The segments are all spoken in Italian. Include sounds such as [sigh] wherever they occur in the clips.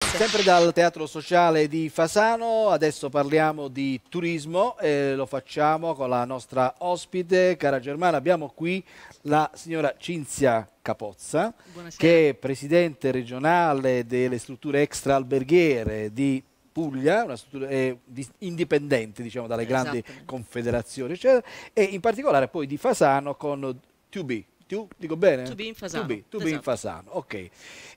Sempre dal Teatro Sociale di Fasano, adesso parliamo di turismo e lo facciamo con la nostra ospite, cara Germana, abbiamo qui la signora Cinzia Capozza, Buonasera. che è presidente regionale delle strutture extra alberghiere di Puglia, una struttura indipendente diciamo, dalle grandi confederazioni, eccetera, e in particolare poi di Fasano con 2B, to, dico bene? To be in Fasano. To be, to be in esatto. Fasano, ok.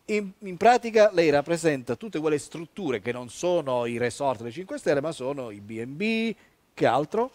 In, in, pratica lei rappresenta tutte quelle strutture che non sono i resort delle 5 stelle, ma sono i B&B, che altro?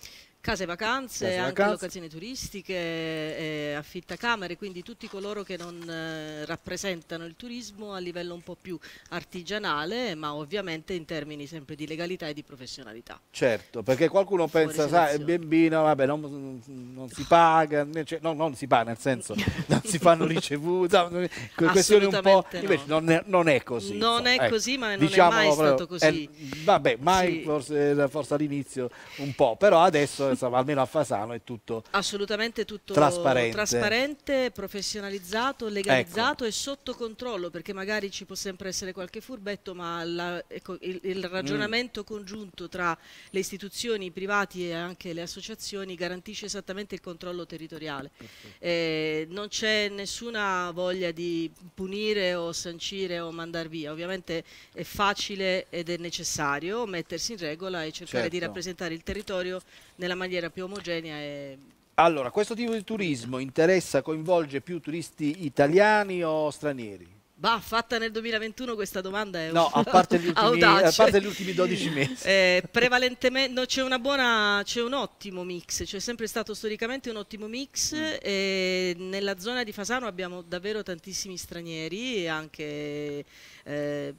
case vacanze, case anche vacanze. locazioni turistiche, eh, affittacamere, quindi tutti coloro che non eh, rappresentano il turismo a livello un po' più artigianale, ma ovviamente in termini sempre di legalità e di professionalità. Certo, perché qualcuno Fuori pensa, sai, il bambino, vabbè, non, non si paga, cioè, no, non si paga nel senso, [laughs] non si fanno ricevute, questioni un po'... No. Invece non è, non è, così. Non è eh, così, ma non diciamolo, è diciamo mai stato così. vabbè, mai sì. forse, forse all'inizio un po', però adesso insomma, almeno a Fasano è tutto assolutamente tutto trasparente, trasparente professionalizzato, legalizzato ecco. e sotto controllo, perché magari ci può sempre essere qualche furbetto, ma la, ecco, il, il, ragionamento mm. congiunto tra le istituzioni, i privati e anche le associazioni garantisce esattamente il controllo territoriale. Eh, non c'è nessuna voglia di punire o sancire o mandar via, ovviamente è facile ed è necessario mettersi in regola e cercare certo. di rappresentare il territorio nella maniera maniera più omogenea e allora, questo tipo di turismo interessa, coinvolge più turisti italiani o stranieri? Bah, fatta nel 2021 questa domanda è No, a [laughs] parte gli ultimi, a parte gli ultimi 12 [laughs] mesi. Eh, prevalentemente no, c'è, un ottimo mix, c'è sempre stato storicamente un ottimo mix mm. nella zona di Fasano abbiamo davvero tantissimi stranieri anche eh,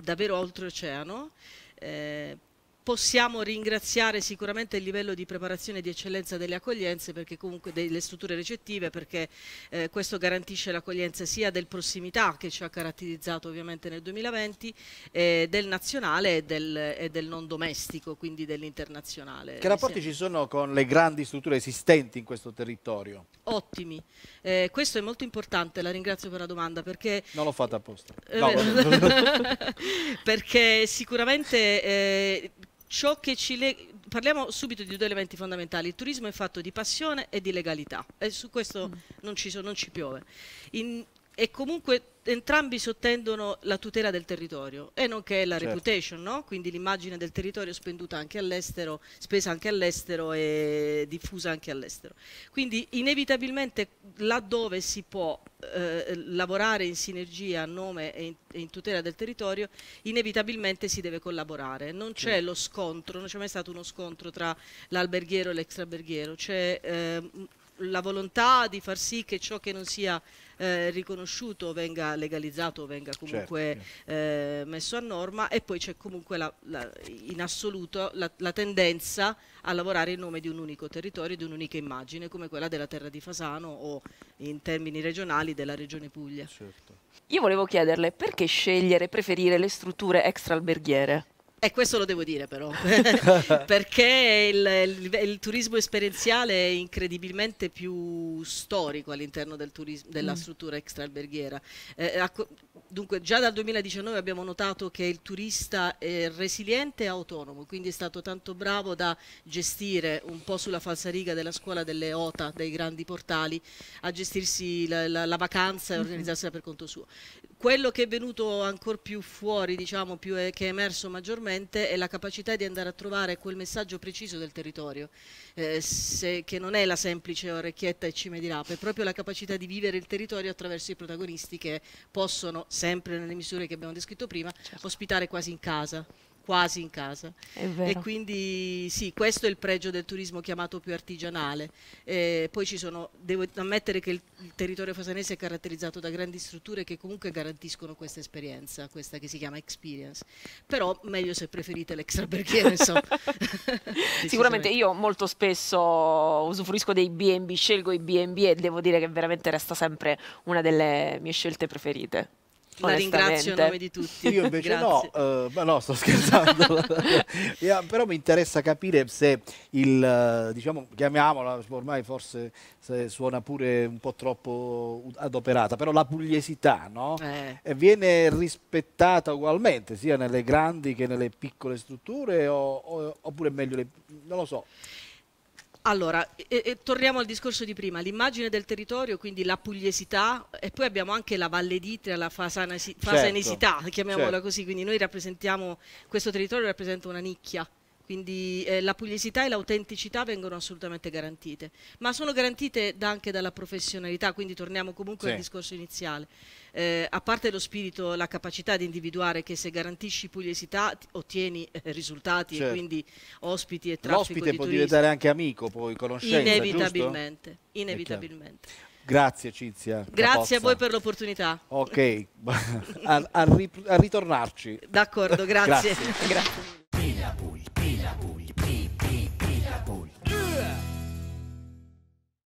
davvero oltreoceano. Eh, possiamo ringraziare sicuramente il livello di preparazione e di eccellenza delle accoglienze perché comunque delle strutture recettive perché eh, questo garantisce l'accoglienza sia del prossimità che ci ha caratterizzato ovviamente nel 2020 eh, del nazionale e del, e del, non domestico quindi dell'internazionale. Che rapporti ci sono con le grandi strutture esistenti in questo territorio? Ottimi, eh, questo è molto importante, la ringrazio per la domanda perché... Non l'ho fatta apposta. Eh, no. [laughs] perché sicuramente eh, ciò che ci le... Parliamo subito di due elementi fondamentali. Il turismo è fatto di passione e di legalità e su questo mm. non, ci so, non, ci piove. In e comunque entrambi sottendono la tutela del territorio e nonché la certo. reputation, no? quindi l'immagine del territorio spenduta anche all'estero, spesa anche all'estero e diffusa anche all'estero. Quindi inevitabilmente laddove si può eh, lavorare in sinergia a nome e in, e in, tutela del territorio, inevitabilmente si deve collaborare. Non c'è sì. lo scontro, non c'è mai stato uno scontro tra l'alberghiero e l'extraberghiero. c'è eh, la volontà di far sì che ciò che non sia eh, riconosciuto venga legalizzato, venga certo, comunque certo. eh, messo a norma e poi c'è comunque la, la, in assoluto la, la, tendenza a lavorare in nome di un unico territorio, di un'unica immagine come quella della terra di Fasano o in termini regionali della regione Puglia. Certo. Io volevo chiederle perché scegliere, e preferire le strutture extra alberghiere? E eh, questo lo devo dire però, [laughs] perché il, il, il, turismo esperienziale è incredibilmente più storico all'interno del della mm. struttura extraalberghiera. Eh, dunque già dal 2019 abbiamo notato che il turista è resiliente e autonomo, quindi è stato tanto bravo da gestire un po' sulla falsariga della scuola delle OTA, dei grandi portali, a gestirsi la, la, la vacanza e mm-hmm. organizzarsela mm -hmm. per conto suo quello che è venuto ancora più fuori, diciamo, più è, eh, che è emerso maggiormente, è la capacità di andare a trovare quel messaggio preciso del territorio, eh, se, che non è la semplice orecchietta e cime di rapa, è proprio la capacità di vivere il territorio attraverso i protagonisti che possono, sempre nelle misure che abbiamo descritto prima, certo. ospitare quasi in casa quasi in casa. E quindi sì, questo è il pregio del turismo chiamato più artigianale. Eh, poi ci sono, devo ammettere che il, il, territorio fasanese è caratterizzato da grandi strutture che comunque garantiscono questa esperienza, questa che si chiama experience. Però meglio se preferite l'extra insomma. [laughs] Sicuramente io molto spesso usufruisco dei B&B, scelgo i B&B e devo dire che veramente resta sempre una delle mie scelte preferite. La ringrazio a nome di tutti. Io invece no, uh, ma no, sto scherzando. yeah, [laughs] però mi interessa capire se il, eh, diciamo, chiamiamola, ormai forse suona pure un po' troppo adoperata, però la pugliesità no? eh. viene rispettata ugualmente, sia nelle grandi che nelle piccole strutture, o, o, oppure meglio, le, non lo so. Allora, e, e torniamo al discorso di prima, l'immagine del territorio, quindi la pugliesità e poi abbiamo anche la Valle d'Itria, la fasanesi, certo, fasanesità, certo, chiamiamola certo. così, quindi noi rappresentiamo, questo territorio rappresenta una nicchia, quindi eh, la pugliesità e l'autenticità vengono assolutamente garantite, ma sono garantite da anche dalla professionalità, quindi torniamo comunque sì. al discorso iniziale. Eh, a parte lo spirito, la capacità di individuare che se garantisci pugliesità ottieni eh, risultati certo. e quindi ospiti e traffico L'ospite di può turismo. diventare anche amico poi, conoscenza, Inevitabilmente, giusto? inevitabilmente. Grazie Cizia. Grazie a voi per l'opportunità. Ok, [laughs] a, a, ri a, ritornarci. D'accordo, grazie. grazie. [laughs] grazie.